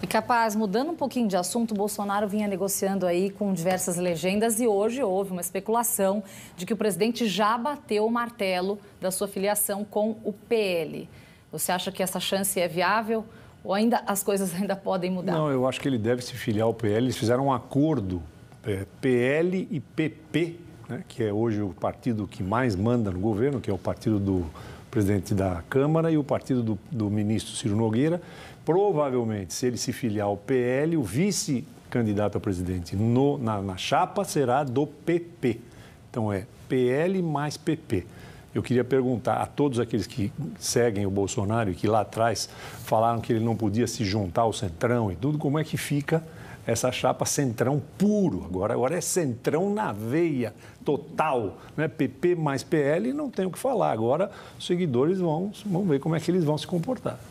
E capaz, mudando um pouquinho de assunto, Bolsonaro vinha negociando aí com diversas legendas e hoje houve uma especulação de que o presidente já bateu o martelo da sua filiação com o PL. Você acha que essa chance é viável ou ainda as coisas ainda podem mudar? Não, eu acho que ele deve se filiar ao PL. Eles fizeram um acordo é, PL e PP né, que é hoje o partido que mais manda no governo, que é o partido do presidente da Câmara e o partido do, do ministro Ciro Nogueira. Provavelmente, se ele se filiar ao PL, o vice-candidato a presidente no, na, na chapa será do PP. Então é PL mais PP. Eu queria perguntar a todos aqueles que seguem o Bolsonaro e que lá atrás falaram que ele não podia se juntar ao Centrão e tudo, como é que fica essa chapa centrão puro agora. Agora é centrão na veia, total. Né? PP mais PL, não tem o que falar. Agora os seguidores vão, vão ver como é que eles vão se comportar.